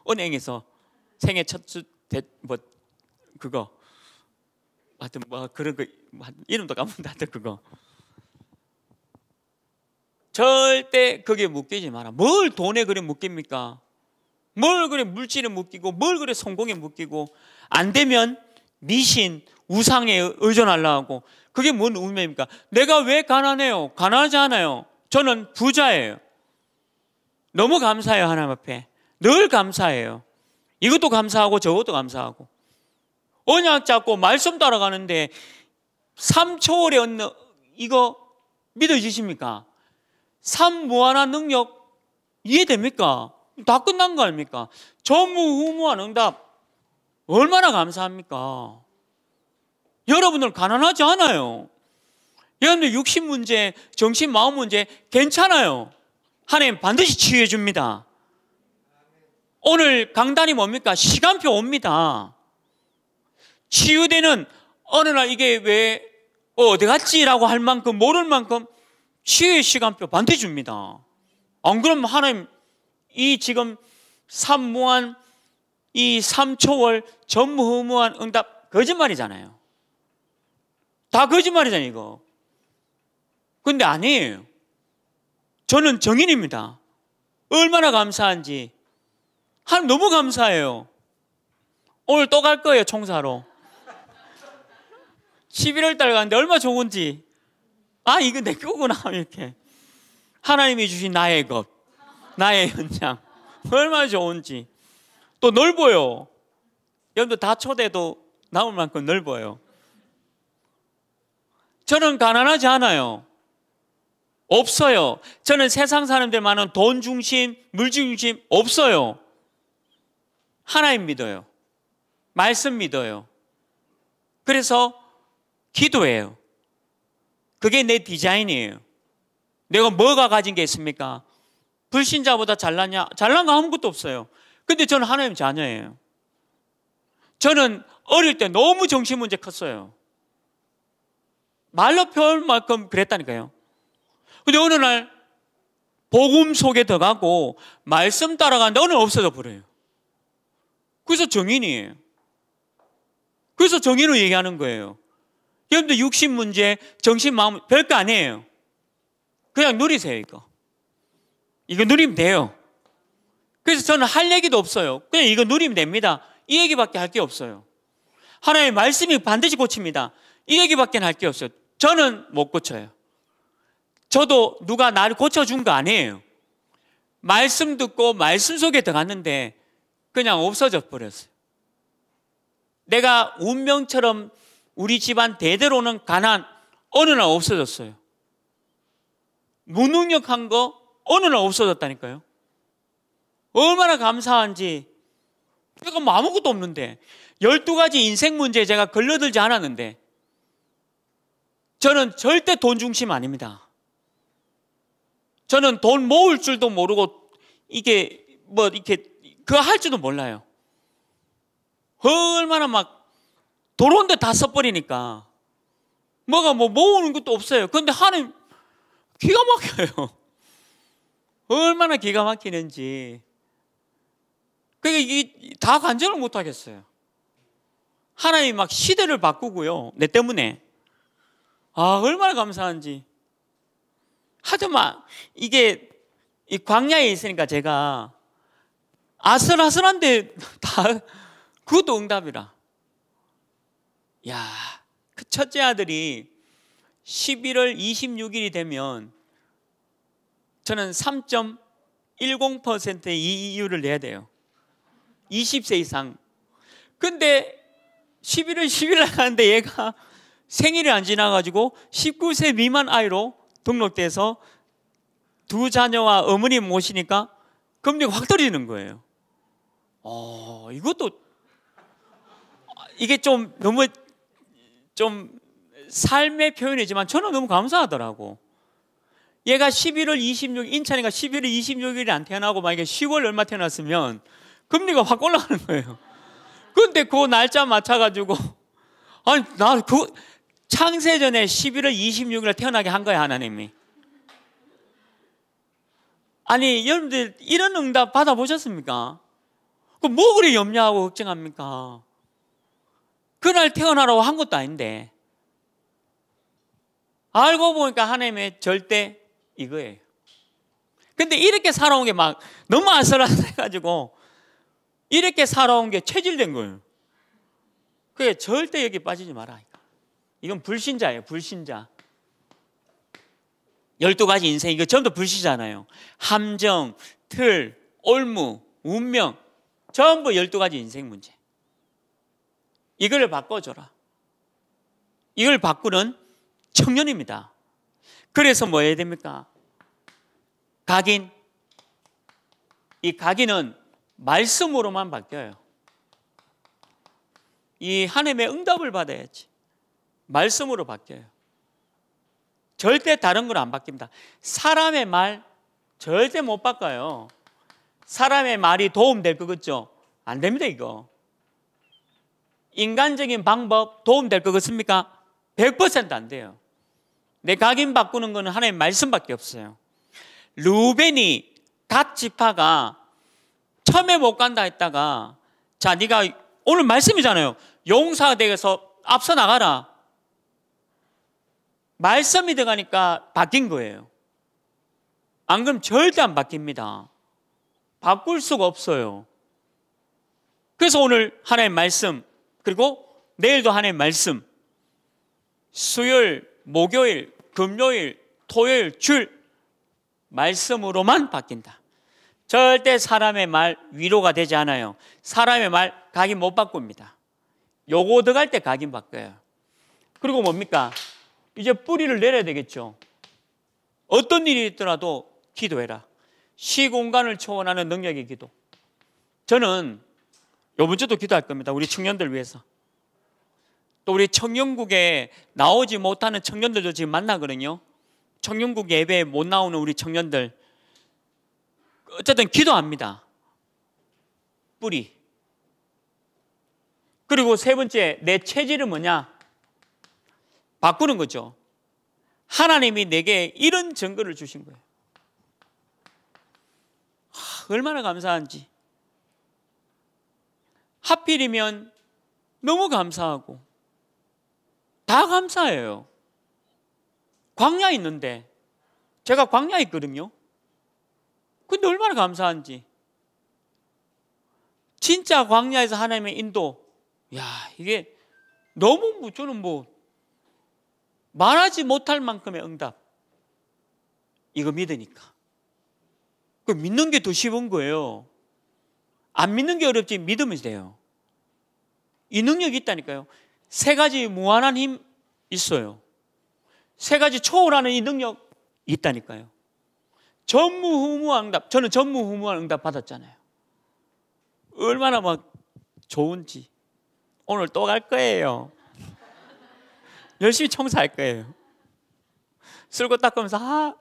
은행에서 생애 첫주 뭐 그거 하여튼 뭐 그런 거 이름도 까먹는다 하여튼 그거 절대 그게 에 묶이지 마라. 뭘 돈에 그리 묶입니까? 뭘 그래 물질에 묶이고 뭘 그래 성공에 묶이고 안 되면 미신 우상에 의존하려 하고 그게 뭔의미입니까 내가 왜 가난해요? 가난하지 않아요. 저는 부자예요. 너무 감사해요 하나님 앞에. 늘 감사해요. 이것도 감사하고 저것도 감사하고. 언약 잡고 말씀 따라가는데 3초월에 언는 이거 믿어지십니까? 삼무한한 능력 이해됩니까? 다 끝난 거 아닙니까? 전무후무한 응답 얼마나 감사합니까? 여러분들 가난하지 않아요. 여러분들 육신 문제, 정신 마음 문제 괜찮아요. 하나님 반드시 치유해 줍니다. 오늘 강단이 뭡니까? 시간표 옵니다. 치유되는 어느 날 이게 왜 어, 어디 갔지라고 할 만큼 모를 만큼 치유의 시간표 반드시 줍니다. 안 그러면 하나님 이 지금 삼무한이 삼초월 전무후무한 응답 거짓말이잖아요. 다 거짓말이잖아요, 이거. 근데 아니에요. 저는 정인입니다. 얼마나 감사한지. 하나 너무 감사해요. 오늘 또 갈 거예요, 총사로. 11월 달 가는데 얼마 좋은지. 아, 이거 내 거구나. 이렇게. 하나님이 주신 나의 것. 나의 현장. 얼마나 좋은지. 또 넓어요. 여러분들 다 초대도 나올 만큼 넓어요. 저는 가난하지 않아요. 없어요. 저는 세상 사람들만은 돈 중심, 물 중심 없어요. 하나님 믿어요. 말씀 믿어요. 그래서 기도해요. 그게 내 디자인이에요. 내가 뭐가 가진 게 있습니까? 불신자보다 잘나냐? 잘난 거 아무것도 없어요. 근데 저는 하나님 자녀예요. 저는 어릴 때 너무 정신문제 컸어요. 말로 표현할 만큼 그랬다니까요. 근데 어느 날, 복음 속에 들어가고, 말씀 따라가는데 어느 날 없어져 버려요. 그래서 정인이에요. 그래서 정인을 얘기하는 거예요. 여러분들 육신 문제, 정신 마음 별 거 아니에요. 그냥 누리세요, 이거. 이거 누리면 돼요. 그래서 저는 할 얘기도 없어요. 그냥 이거 누리면 됩니다. 이 얘기밖에 할 게 없어요. 하나님의 말씀이 반드시 고칩니다. 이 얘기밖에 할 게 없어요. 저는 못 고쳐요. 저도 누가 나를 고쳐준 거 아니에요. 말씀 듣고 말씀 속에 들어갔는데 그냥 없어져 버렸어요. 내가 운명처럼 우리 집안 대대로는 가난 어느 날 없어졌어요. 무능력한 거 어느 날 없어졌다니까요. 얼마나 감사한지. 내가 뭐 아무것도 없는데. 12가지 인생 문제에 제가 걸려들지 않았는데. 저는 절대 돈 중심 아닙니다. 저는 돈 모을 줄도 모르고, 이게 뭐 이렇게, 그거 할 줄도 몰라요. 얼마나 막 도로인데 다 써버리니까. 뭐가 뭐 모으는 것도 없어요. 그런데 하나님 기가 막혀요. 얼마나 기가 막히는지. 그러니까다 관절을 못 하겠어요. 하나님 막 시대를 바꾸고요. 내 때문에. 아, 얼마나 감사한지. 하지만 이게 이 광야에 있으니까 제가 아슬아슬한데 다 그것도 응답이라. 야, 그 첫째 아들이 11월 26일이 되면 저는 3.10%의 이유를 내야 돼요. 20세 이상. 근데 11월 10일 날 가는데 얘가 생일이 안 지나가지고 19세 미만 아이로 등록돼서 두 자녀와 어머니 모시니까 금리가 확 떨어지는 거예요. 어, 이것도 이게 좀 너무 좀 삶의 표현이지만 저는 너무 감사하더라고. 얘가 11월 26일, 인천이가 11월 26일에 안 태어나고 만약에 10월 얼마 태어났으면 금리가 확 올라가는 거예요. 근데 그 날짜 맞춰가지고, 아니, 나 그, 창세전에 11월 26일에 태어나게 한 거야, 하나님이. 아니, 여러분들, 이런 응답 받아보셨습니까? 그 뭐 그리 염려하고 걱정합니까? 그날 태어나라고 한 것도 아닌데. 알고 보니까 하나님의 절대 이거예요. 근데 이렇게 살아온 게 막 너무 아슬아슬해가지고 이렇게 살아온 게 체질된 거예요. 그게 절대 여기 빠지지 마라. 이건 불신자예요, 불신자. 열두 가지 인생, 이거 전부 불신자잖아요. 함정, 틀, 올무, 운명, 전부 열두 가지 인생 문제. 이걸 바꿔줘라. 이걸 바꾸는 청년입니다. 그래서 뭐 해야 됩니까? 각인. 이 각인은 말씀으로만 바뀌어요. 이 하나님의 응답을 받아야지. 말씀으로 바뀌어요. 절대 다른 건안 바뀝니다. 사람의 말 절대 못 바꿔요. 사람의 말이 도움될 것 같죠? 그렇죠? 안 됩니다, 이거. 인간적인 방법 도움될 것 같습니까? 100%안 돼요. 내 각인 바꾸는 것은 하나의 말씀밖에 없어요. 루벤이 갓 지파가 처음에 못 간다 했다가 자 네가 오늘 말씀이잖아요. 용사댁에서 앞서 나가라. 말씀이 들어가니까 바뀐 거예요. 안 그럼 절대 안 바뀝니다. 바꿀 수가 없어요. 그래서 오늘 하나님 말씀 그리고 내일도 하나님 말씀 수요일 목요일, 금요일, 토요일, 줄 말씀으로만 바뀐다. 절대 사람의 말 위로가 되지 않아요. 사람의 말 각인 못 바꿉니다. 요거 들어갈 때 각인 바꿔요. 그리고 뭡니까? 이제 뿌리를 내려야 되겠죠. 어떤 일이 있더라도 기도해라. 시공간을 초월하는 능력의 기도. 저는 요번 주도 기도할 겁니다. 우리 청년들 위해서. 또 우리 청년국에 나오지 못하는 청년들도 지금 만나거든요. 청년국 예배에 못 나오는 우리 청년들. 어쨌든 기도합니다. 뿌리. 그리고 세 번째, 내 체질은 뭐냐? 바꾸는 거죠. 하나님이 내게 이런 증거를 주신 거예요. 얼마나 감사한지. 하필이면 너무 감사하고 다 감사해요. 광야 있는데 제가 광야 있거든요. 근데 얼마나 감사한지. 진짜 광야에서 하나님의 인도. 야, 이게 너무 뭐 저는 뭐 말하지 못할 만큼의 응답. 이거 믿으니까. 그 믿는 게 더 쉬운 거예요. 안 믿는 게 어렵지 믿으면 돼요. 이 능력이 있다니까요. 세 가지 무한한 힘 있어요. 세 가지 초월하는 이 능력 있다니까요. 전무후무한 응답. 저는 전무후무한 응답 받았잖아요. 얼마나 막 좋은지. 오늘 또 갈 거예요. 열심히 청소할 거예요. 쓸고 닦으면서 아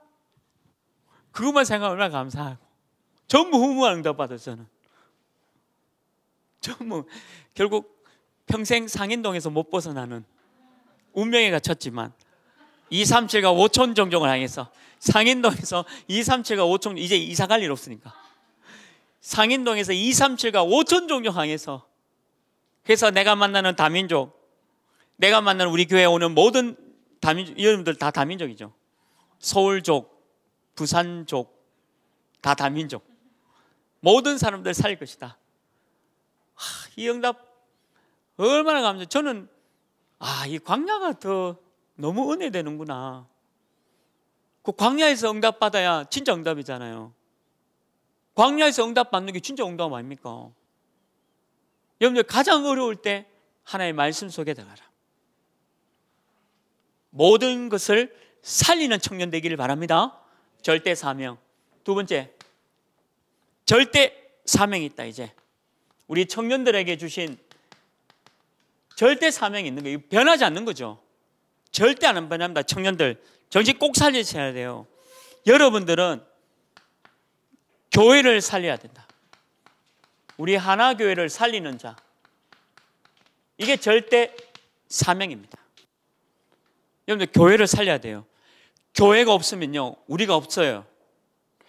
그것만 생각하면 얼마나 감사하고 전무후무한 응답 받았어요. 전무 결국 평생 상인동에서 못 벗어나는 운명에 갇혔지만 237과 5촌 종종을 향해서 상인동에서 237과 5촌 이제 이사 갈 일 없으니까 상인동에서 237과 5촌 종종 향해서 그래서 내가 만나는 다민족 내가 만나는 우리 교회에 오는 모든 다민 여러분들 다 다민족이죠 서울족 부산족 다 다민족 모든 사람들 살 것이다 하, 이 응답 얼마나 감사. 저는 아, 이 광야가 더 너무 은혜되는구나. 그 광야에서 응답받아야 진짜 응답이잖아요. 광야에서 응답받는 게 진짜 응답 아닙니까? 여러분들 가장 어려울 때 하나의 말씀 속에 들어가라. 모든 것을 살리는 청년 되기를 바랍니다. 절대 사명. 두 번째, 절대 사명이 있다 이제. 우리 청년들에게 주신 절대 사명이 있는 거예요. 변하지 않는 거죠. 절대 안 변합니다. 청년들 정신 꼭 살리셔야 돼요. 여러분들은 교회를 살려야 된다. 우리 하나 교회를 살리는 자. 이게 절대 사명입니다. 여러분들 교회를 살려야 돼요. 교회가 없으면요. 우리가 없어요.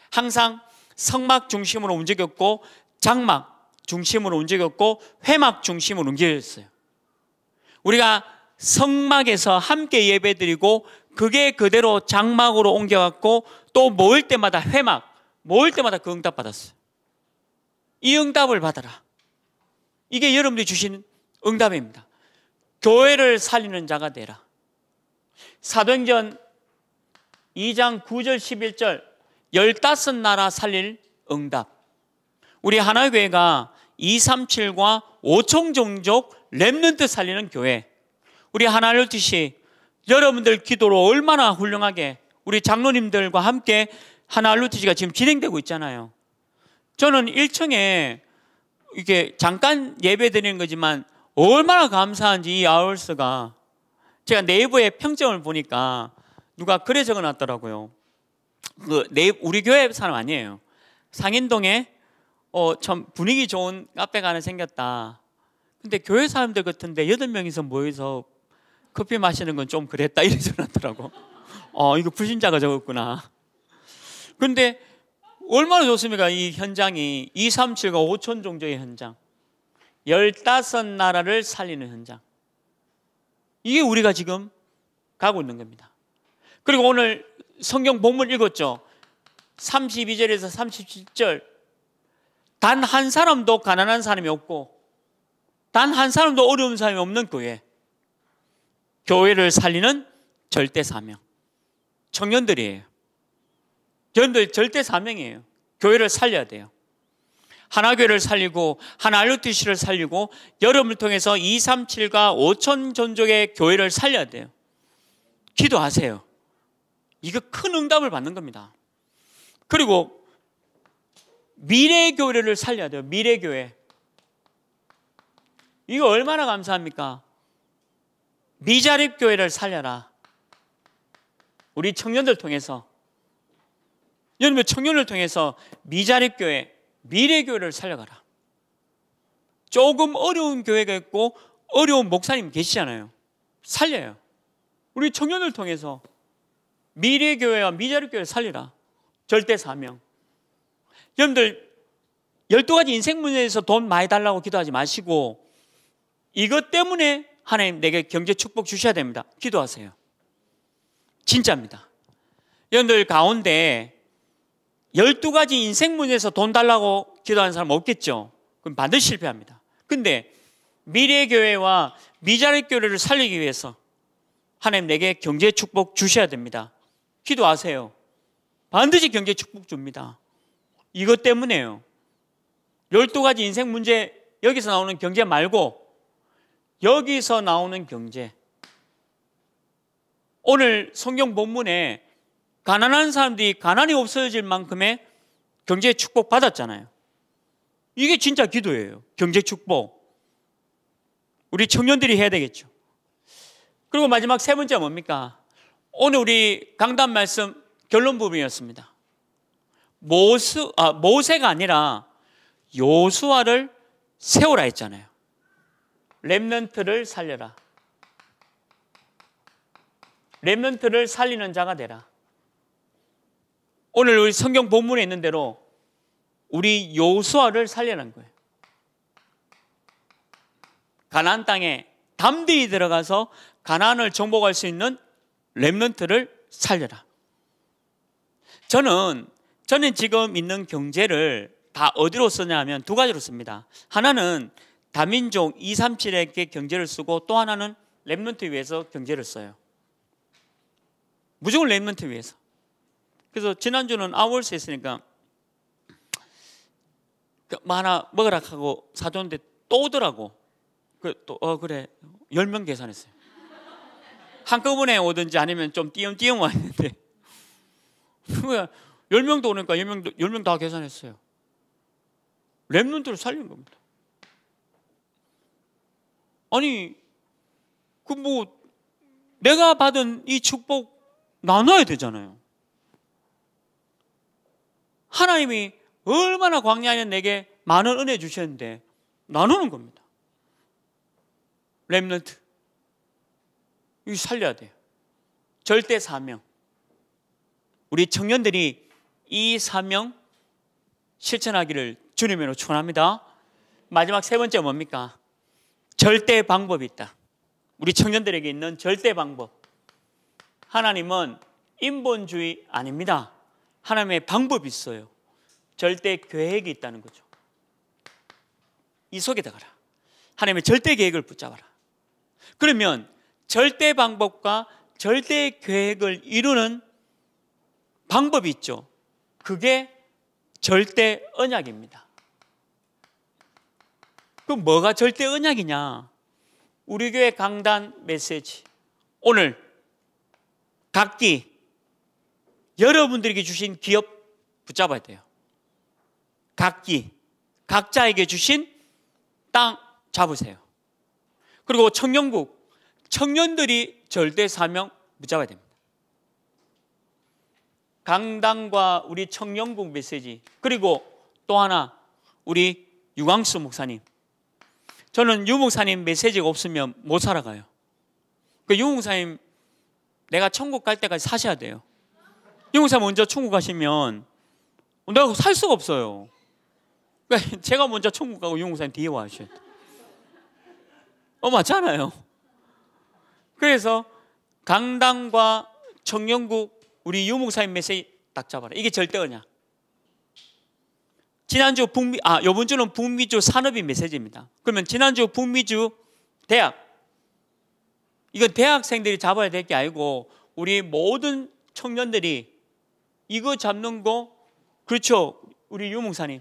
항상 성막 중심으로 움직였고 장막 중심으로 움직였고 회막 중심으로 움직였어요. 우리가 성막에서 함께 예배드리고 그게 그대로 장막으로 옮겨갔고 또모을 때마다 회막 모을 때마다 그 응답 받았어요. 이 응답을 받아라. 이게 여러분들이 주신 응답입니다. 교회를 살리는 자가 되라. 사도행전 2장 9절 11절 15나라 살릴 응답. 우리 하나교회가 237과 5총 종족 랩런트 살리는 교회 우리 하나님 뜻이 여러분들 기도로 얼마나 훌륭하게 우리 장로님들과 함께 하나 루티지가 지금 진행되고 있잖아요. 저는 1층에 이게 렇 잠깐 예배 드리는 거지만 얼마나 감사한지 이 아울스가 제가 네이버에 평점을 보니까 누가 글에 적어 놨더라고요. 그 네, 우리 교회 사람 아니에요. 상인동에 어, 참 분위기 좋은 카페가 하나 생겼다. 근데 교회 사람들 같은데 여덟 명이서 모여서 커피 마시는 건 좀 그랬다 이래 전하더라고. 어, 이거 불신자가 적었구나. 근데 얼마나 좋습니까? 이 현장이 237과 5천 종족의 현장. 15나라를 살리는 현장. 이게 우리가 지금 가고 있는 겁니다. 그리고 오늘 성경 본문 읽었죠. 32절에서 37절. 단 한 사람도 가난한 사람이 없고 단한 사람도 어려운 사람이 없는 교회. 교회를 살리는 절대 사명. 청년들이에요. 여러들 절대 사명이에요. 교회를 살려야 돼요. 하나교회를 살리고 하나알루티시를 살리고 여러분을 통해서 237과 5천 전족의 교회를 살려야 돼요. 기도하세요. 이거 큰 응답을 받는 겁니다. 그리고 미래 교회를 살려야 돼요. 미래 교회. 이거 얼마나 감사합니까? 미자립 교회를 살려라. 우리 청년들 통해서 여러분 청년을 통해서 미자립 교회, 미래 교회를 살려가라. 조금 어려운 교회가 있고 어려운 목사님 계시잖아요. 살려요. 우리 청년을 통해서 미래 교회와 미자립 교회를 살리라. 절대 사명. 여러분들 열두 가지 인생 문제에서 돈 많이 달라고 기도하지 마시고 이것 때문에 하나님 내게 경제 축복 주셔야 됩니다. 기도하세요. 진짜입니다. 여러분들 가운데 12가지 인생 문제에서 돈 달라고 기도하는 사람 없겠죠? 그럼 반드시 실패합니다. 근데 미래교회와 미자립교회를 살리기 위해서 하나님 내게 경제 축복 주셔야 됩니다. 기도하세요. 반드시 경제 축복 줍니다. 이것 때문에요. 12가지 인생 문제 여기서 나오는 경제 말고 여기서 나오는 경제. 오늘 성경 본문에 가난한 사람들이 가난이 없어질 만큼의 경제 축복 받았잖아요. 이게 진짜 기도예요. 경제 축복. 우리 청년들이 해야 되겠죠. 그리고 마지막 세 번째 뭡니까? 오늘 우리 강단 말씀 결론 부분이었습니다. 모세, 아, 모세가 아니라 요수아를 세우라 했잖아요. 렘넌트를 살려라. 렘넌트를 살리는 자가 되라. 오늘 우리 성경 본문에 있는 대로 우리 요수아를 살려는 거예요. 가나안 땅에 담대히 들어가서 가나안을 정복할 수 있는 렘넌트를 살려라. 저는 저는 지금 있는 경제를 다 어디로 쓰냐 면두 가지로 씁니다. 하나는 다민족 237에게 경제를 쓰고 또 하나는 랩런트 위해서 경제를 써요. 무조건 랩런트 위해서. 그래서 지난주는 아월스 했으니까 그 뭐 하나 먹으라 하고 사줬는데 또 오더라고. 그또어 그래 10명 계산했어요. 한꺼번에 오든지 아니면 좀 띄엄띄엄 왔는데 10명도 그러니까 오니까 10명도 10명 다 계산했어요. 랩런트를 살린 겁니다. 아니 그 뭐 내가 받은 이 축복 나눠야 되잖아요. 하나님이 얼마나 광야 안에 내게 많은 은혜 주셨는데 나누는 겁니다. 렘넌트 이 살려야 돼요. 절대 사명. 우리 청년들이 이 사명 실천하기를 주님으로 축원합니다. 마지막 세 번째 뭡니까? 절대 방법이 있다. 우리 청년들에게 있는 절대 방법. 하나님은 인본주의 아닙니다. 하나님의 방법이 있어요. 절대 계획이 있다는 거죠. 이 속에 들어가라. 하나님의 절대 계획을 붙잡아라. 그러면 절대 방법과 절대 계획을 이루는 방법이 있죠. 그게 절대 언약입니다. 그럼 뭐가 절대 언약이냐? 우리 교회 강단 메시지. 오늘 각기 여러분들에게 주신 기업 붙잡아야 돼요. 각기 각자에게 주신 땅 잡으세요. 그리고 청년국 청년들이 절대 사명 붙잡아야 됩니다. 강당과 우리 청년국 메시지 그리고 또 하나 우리 유광수 목사님 저는 유목사님 메시지가 없으면 못 살아가요. 그 유목사님 내가 천국 갈 때까지 사셔야 돼요. 유목사님 먼저 천국 가시면 내가 살 수가 없어요. 제가 먼저 천국 가고 유목사님 뒤에 와셔야 돼 어, 맞잖아요. 그래서 강당과 청년국 우리 유목사님 메시지 딱 잡아라. 이게 절대 언약. 지난주 북미 아 이번 주는 북미주 산업인 메시지입니다. 그러면 지난주 북미주 대학 이건 대학생들이 잡아야 될 게 아니고 우리 모든 청년들이 이거 잡는 거 그렇죠 우리 유목사님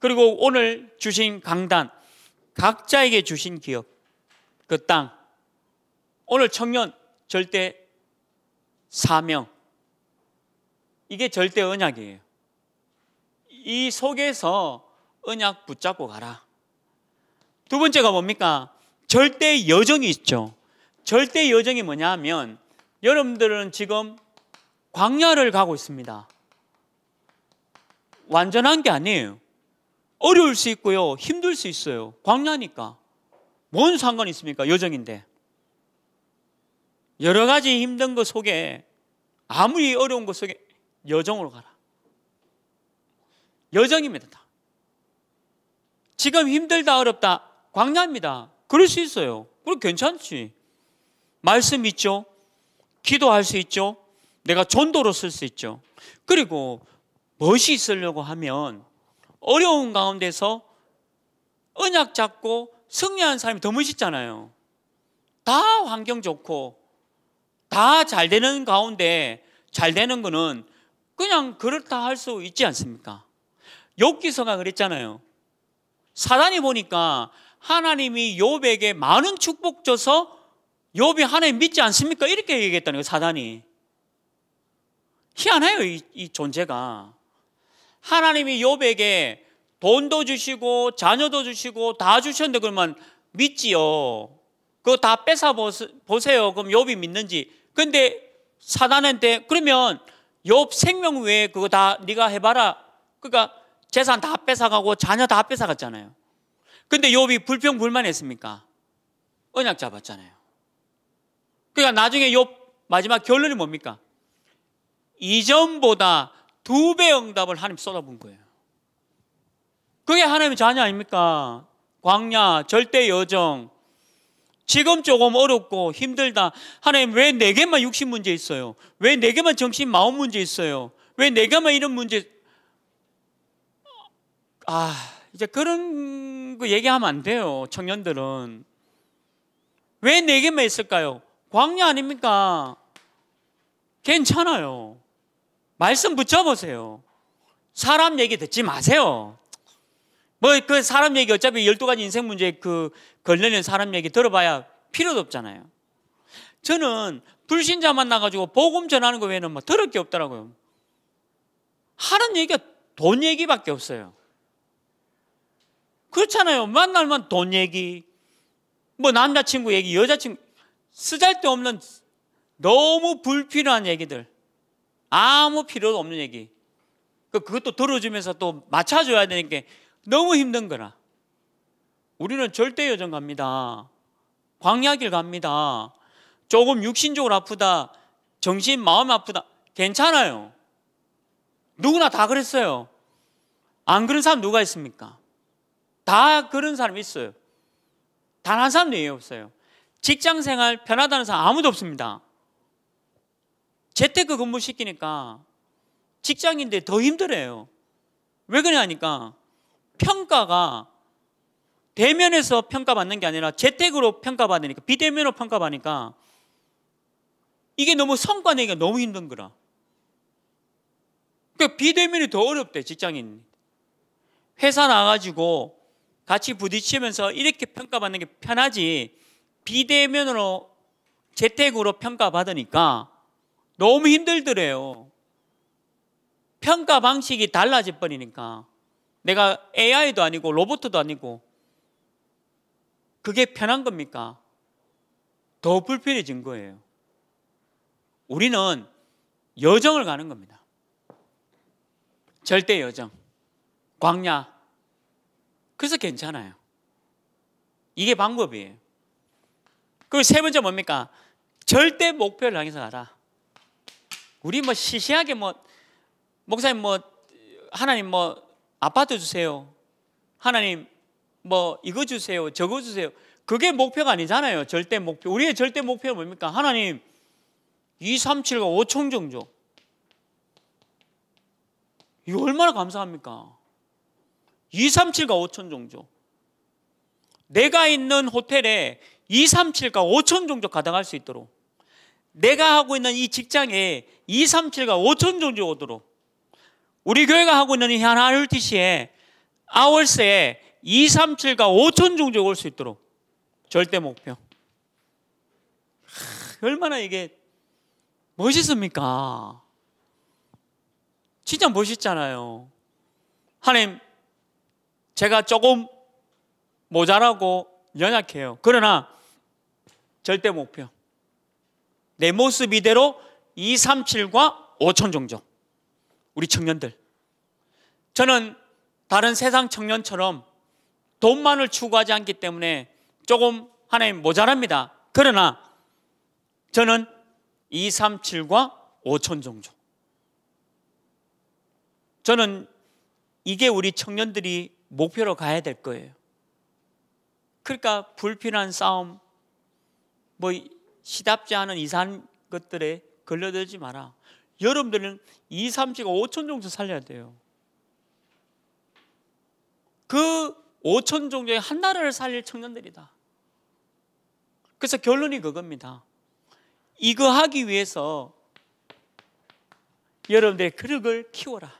그리고 오늘 주신 강단 각자에게 주신 기업 그 땅 오늘 청년 절대 사명 이게 절대 언약이에요 이 속에서 언약 붙잡고 가라. 두 번째가 뭡니까? 절대 여정이 있죠. 절대 여정이 뭐냐 하면 여러분들은 지금 광야를 가고 있습니다. 완전한 게 아니에요. 어려울 수 있고요. 힘들 수 있어요. 광야니까. 뭔 상관이 있습니까? 여정인데. 여러 가지 힘든 것 속에 아무리 어려운 것 속에 여정으로 가라. 여정입니다. 지금 힘들다 어렵다 광야입니다. 그럴 수 있어요. 그럼 괜찮지. 말씀 있죠. 기도할 수 있죠. 내가 전도로 쓸 수 있죠. 그리고 멋이 있으려고 하면 어려운 가운데서 언약 잡고 승리하 사람이 더 멋있잖아요. 다 환경 좋고 다 잘 되는 가운데 잘 되는 거는 그냥 그렇다 할 수 있지 않습니까? 욥기서가 그랬잖아요. 사단이 보니까 하나님이 욥에게 많은 축복 줘서 욥이 하나님 믿지 않습니까? 이렇게 얘기했다는 거예요. 사단이. 희한해요. 이, 이 존재가. 하나님이 욥에게 돈도 주시고 자녀도 주시고 다 주셨는데 그러면 믿지요. 그거 다 뺏어 보세요. 그럼 욥이 믿는지. 근데 사단한테 그러면 욥 생명 외에 그거 다 네가 해봐라. 그러니까 재산 다 뺏어가고 자녀 다 뺏어갔잖아요. 근데 욥이 불평불만했습니까? 언약 잡았잖아요. 그러니까 나중에 욥 마지막 결론이 뭡니까? 이전보다 두배 응답을 하나님 쏟아부 거예요. 그게 하나님의 자녀 아닙니까? 광야, 절대 여정. 지금 조금 어렵고 힘들다. 하나님 왜 내게만 육신 문제 있어요? 왜 내게만 정신 마음 문제 있어요? 왜 내게만 이런 문제 아 이제 그런 거 얘기하면 안 돼요 청년들은 왜 내게만 있을까요? 광야 아닙니까? 괜찮아요 말씀 붙여보세요 사람 얘기 듣지 마세요 뭐 그 사람 얘기 어차피 12가지 인생 문제에 그 걸려있는 사람 얘기 들어봐야 필요도 없잖아요 저는 불신자 만나가지고 복음 전하는 거 외에는 뭐 들을 게 없더라고요 하는 얘기가 돈 얘기밖에 없어요 그렇잖아요. 만날만 돈 얘기, 뭐 남자친구 얘기, 여자친구, 쓰잘데없는 너무 불필요한 얘기들, 아무 필요도 없는 얘기. 그, 그것도 들어주면서 또 맞춰줘야 되니까 너무 힘든 거라. 우리는 절대 여정 갑니다. 광야길 갑니다. 조금 육신적으로 아프다. 정신, 마음 아프다. 괜찮아요. 누구나 다 그랬어요. 안 그런 사람 누가 있습니까? 다 그런 사람이 있어요. 단 한 사람도 예의 없어요. 직장 생활 편하다는 사람 아무도 없습니다. 재테크 근무 시키니까 직장인데 더 힘들어요. 왜 그러냐니까 평가가 대면에서 평가받는 게 아니라 재택으로 평가받으니까 비대면으로 평가받으니까 이게 너무 성과 내기가 너무 힘든 거라. 그러니까 비대면이 더 어렵대 직장인. 회사 나가지고 같이 부딪히면서 이렇게 평가받는 게 편하지 비대면으로 재택으로 평가받으니까 너무 힘들더래요. 평가 방식이 달라져 버리니까 내가 AI도 아니고 로봇도 아니고 그게 편한 겁니까? 더 불편해진 거예요. 우리는 여정을 가는 겁니다. 절대 여정. 광야, 그래서 괜찮아요. 이게 방법이에요. 그리고 세 번째 뭡니까? 절대 목표를 향해서 가라. 우리 뭐 시시하게 뭐 목사님 뭐 하나님 뭐 아파트 주세요. 하나님 뭐 이거 주세요. 저거 주세요. 그게 목표가 아니잖아요. 절대 목표. 우리의 절대 목표는 뭡니까? 하나님 237과 5총 정조. 이 얼마나 감사합니까? 237과 5천 종족. 내가 있는 호텔에 237과 5천 종족 가담할 수 있도록. 내가 하고 있는 이 직장에 237과 5천 종족 오도록. 우리 교회가 하고 있는 이 하나율티시에 아월세에 237과 5천 종족 올 수 있도록. 절대 목표. 하, 얼마나 이게 멋있습니까? 진짜 멋있잖아요. 하나님, 제가 조금 모자라고 연약해요. 그러나 절대 목표. 내 모습 이대로 237과 5천 종족. 우리 청년들. 저는 다른 세상 청년처럼 돈만을 추구하지 않기 때문에 조금 하나님 모자랍니다. 그러나 저는 237과 5천 종족. 저는 이게 우리 청년들이 목표로 가야 될 거예요. 그러니까 불필요한 싸움, 뭐 시답지 않은 이상 것들에 걸려들지 마라. 여러분들은 2, 3지 5천 종족 살려야 돼요. 그 5천 종족의 한 나라를 살릴 청년들이다. 그래서 결론이 그겁니다. 이거 하기 위해서 여러분들의 그릇을 키워라.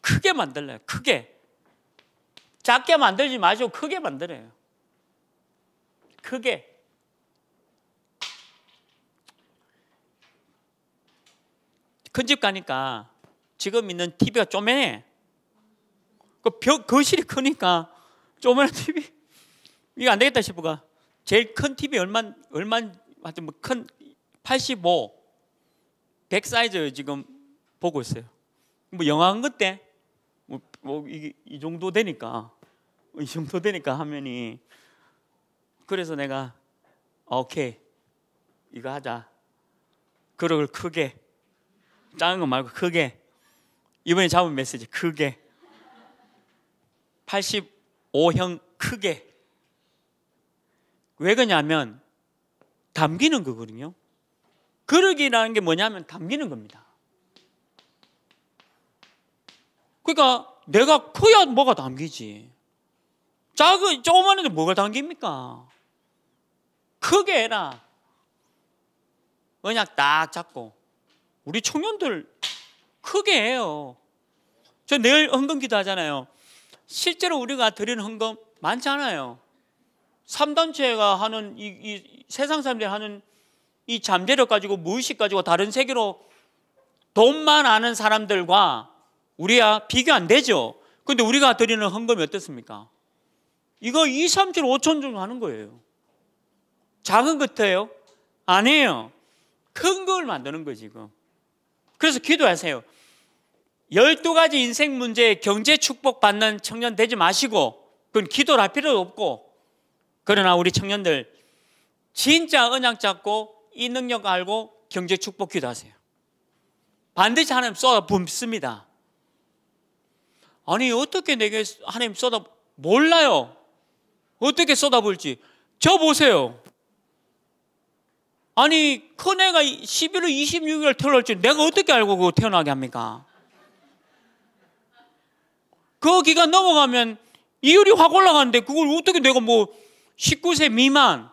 크게 만들래요. 크게. 작게 만들지 마시고 크게 만들어요. 크게. 큰 집 가니까 지금 있는 TV가 쪼매네. 그 벽, 거실이 크니까 쪼매는 TV. 이거 안 되겠다 싶어가. 제일 큰 TV 얼만, 얼만, 하여튼 뭐 큰, 85, 100 사이즈 지금 보고 있어요. 뭐 영화 한것 때? 뭐, 뭐, 이, 이 정도 되니까. 이 정도 되니까 화면이 그래서 내가 오케이 이거 하자 그걸 크게 작은 거 말고 크게 이번에 잡은 메시지 크게 85형 크게 왜 그러냐면 담기는 거거든요 그러기라는 게 뭐냐면 담기는 겁니다 그러니까 내가 커야 뭐가 담기지 작은, 조그만한데 뭐가 당깁니까? 크게 해라. 언약 딱 잡고. 우리 청년들 크게 해요. 저 내일 헌금 기도하잖아요. 실제로 우리가 드리는 헌금 많잖아요. 3단체가 하는 이, 이 세상 사람들이 하는 이 잠재력 가지고 무의식 가지고 다른 세계로 돈만 아는 사람들과 우리야 비교 안 되죠. 근데 우리가 드리는 헌금이 어떻습니까? 이거 2, 3 7, 5천 정도 하는 거예요. 작은 것같요 아 아니에요. 큰 걸 만드는 거예요, 지금. 그래서 기도하세요. 12가지 인생 문제에 경제 축복 받는 청년 되지 마시고, 그건 기도를 할 필요도 없고, 그러나 우리 청년들, 진짜 언약 잡고, 이 능력 알고, 경제 축복 기도하세요. 반드시 하나님 쏟아 붓습니다. 아니, 어떻게 내게 하나님 쏟아, 몰라요. 어떻게 쏟아부을지 저 보세요. 아니 큰애가 11월 26일 태어날지 내가 어떻게 알고 그거 태어나게 합니까? 그 기간 넘어가면 이율이 확 올라가는데 그걸 어떻게 내가 뭐 19세 미만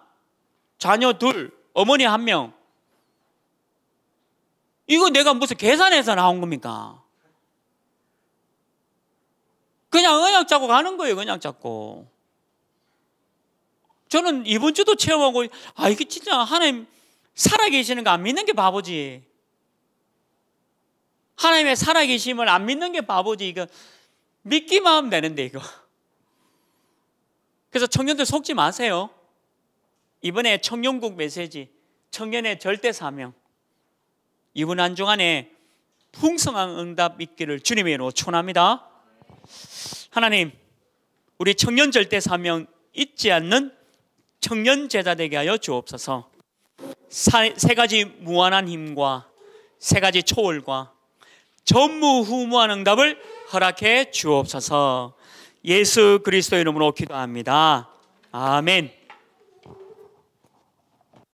자녀 둘 어머니 한 명 이거 내가 무슨 계산해서 나온 겁니까? 그냥 언약 잡고 가는 거예요. 언약 잡고. 저는 이번 주도 체험하고 아 이게 진짜 하나님 살아계시는 거 안 믿는 게 바보지. 하나님의 살아계심을 안 믿는 게 바보지. 이거 믿기만 하면 되는데 이거. 그래서 청년들 속지 마세요. 이번에 청년국 메시지 청년의 절대 사명 이번 한중간에 풍성한 응답 있기를 주님의 이름으로 축합니다 하나님 우리 청년 절대 사명 잊지 않는 청년 제자 되게 하여 주옵소서. 세 가지 무한한 힘과 세 가지 초월과 전무후무한 응답을 허락해 주옵소서. 예수 그리스도 이름으로 기도합니다. 아멘.